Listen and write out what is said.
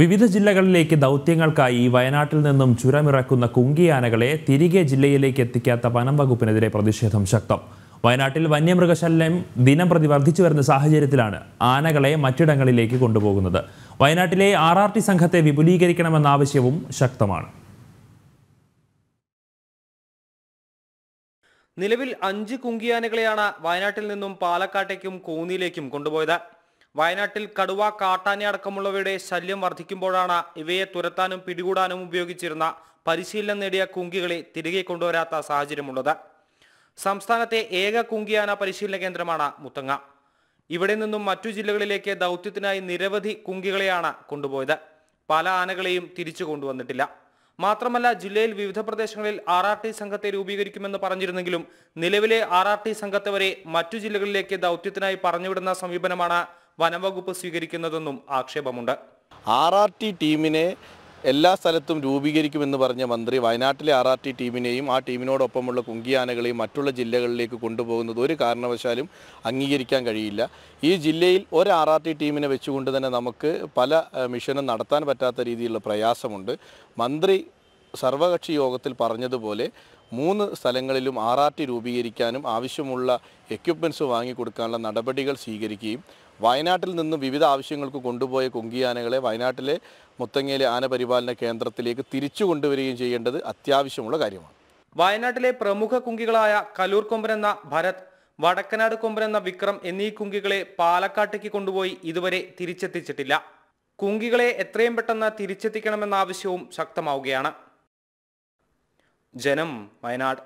വിവിധ ജില്ലകളിലേക്ക് ദൗത്യങ്ങൾക്കായി വയനാട്ടിൽ നിന്നും ചുരമിറക്കുന്ന കുങ്കിയാനകളെ തിരികെ ജില്ലയിലേക്ക് എത്തിക്കാത്ത വനം വകുപ്പിനെതിരെ പ്രതിഷേധം ശക്തം വയനാട്ടിൽ വന്യമൃഗശല്യം ദിനം പ്രതി വർദ്ധിച്ചു വരുന്ന സാഹചര്യത്തിലാണ് ആനകളെ മറ്റിടങ്ങളിലേക്ക് കൊണ്ടുപോകുന്നത് വയനാട്ടിലെ ആർ ആർ ടി സംഘത്തെ വിപുലീകരിക്കണമെന്ന ആവശ്യവും ശക്തമാണ് നിലവിൽ അഞ്ച് കുങ്കിയാനകളെയാണ് വയനാട്ടിൽ നിന്നും പാലക്കാട്ടേക്കും കോന്നിയിലേക്കും കൊണ്ടുപോയത് വയനാട്ടിൽ കടുവ കാട്ടാനി അടക്കമുള്ളവയുടെ ശല്യം വർദ്ധിക്കുമ്പോഴാണ് ഇവയെ തുരത്താനും പിടികൂടാനും ഉപയോഗിച്ചിരുന്ന പരിശീലനം നേടിയ കുങ്കികളെ തിരികെ കൊണ്ടുവരാത്ത സാഹചര്യമുള്ളത് സംസ്ഥാനത്തെ ഏക കുങ്കിയാന പരിശീലന കേന്ദ്രമാണ് മുത്തങ്ങ ഇവിടെ നിന്നും മറ്റു ജില്ലകളിലേക്ക് ദൗത്യത്തിനായി നിരവധി കുങ്കികളെയാണ് കൊണ്ടുപോയത് പല ആനകളെയും തിരിച്ചു കൊണ്ടുവന്നിട്ടില്ല മാത്രമല്ല ജില്ലയിൽ വിവിധ പ്രദേശങ്ങളിൽ ആർ ആർ ടി സംഘത്തെ രൂപീകരിക്കുമെന്ന് പറഞ്ഞിരുന്നെങ്കിലും നിലവിലെ ആർ ആർ ടി സംഘത്തെ വരെ മറ്റു ജില്ലകളിലേക്ക് ദൗത്യത്തിനായി പറഞ്ഞുവിടുന്ന സമീപനമാണ് വനംവകുപ്പ് സ്വീകരിക്കുന്നതെന്നും ആക്ഷേപമുണ്ട് ആർ ആർ ടി ടീമിനെ എല്ലാ സ്ഥലത്തും രൂപീകരിക്കുമെന്ന് പറഞ്ഞ മന്ത്രി വയനാട്ടിലെ ആർ ആർ ടി ടീമിനെയും ആ ടീമിനോടൊപ്പമുള്ള കുങ്കിയാനകളെയും മറ്റുള്ള ജില്ലകളിലേക്ക് കൊണ്ടുപോകുന്നത് ഒരു കാരണവശാലും അംഗീകരിക്കാൻ കഴിയില്ല ഈ ജില്ലയിൽ ഒരു ആർ ആർ ടി ടീമിനെ വെച്ചുകൊണ്ട് തന്നെ നമുക്ക് പല മിഷനും നടത്താൻ പറ്റാത്ത രീതിയിലുള്ള പ്രയാസമുണ്ട് മന്ത്രി സർവകക്ഷി യോഗത്തിൽ പറഞ്ഞതുപോലെ മൂന്ന് സ്ഥലങ്ങളിലും ആർ ആർ ടി രൂപീകരിക്കാനും ആവശ്യമുള്ള എക്യുപ്മെൻസ് വാങ്ങിക്കൊടുക്കാനുള്ള നടപടികൾ സ്വീകരിക്കുകയും വയനാട്ടിൽ നിന്ന് വിവിധ ആവശ്യങ്ങൾക്ക് കൊണ്ടുപോയ കൊങ്കിയാനകളെ വയനാട്ടിലെ മുത്തങ്ങയിലെ ആനപരിപാലന കേന്ദ്രത്തിലേക്ക് തിരിച്ചു കൊണ്ടുവരികയും ചെയ്യേണ്ടത് അത്യാവശ്യമുള്ള കാര്യമാണ് വയനാട്ടിലെ പ്രമുഖ കുങ്കികളായ കലൂർ കൊമ്പൻ എന്ന ഭരത് വടക്കനാട് കൊമ്പൻ എന്ന വിക്രം എന്നീ കുങ്കികളെ പാലക്കാട്ടേക്ക് കൊണ്ടുപോയി ഇതുവരെ തിരിച്ചെത്തിച്ചിട്ടില്ല കുങ്കികളെ എത്രയും പെട്ടെന്ന് തിരിച്ചെത്തിക്കണമെന്ന ആവശ്യവും ശക്തമാവുകയാണ് Janam, Maynard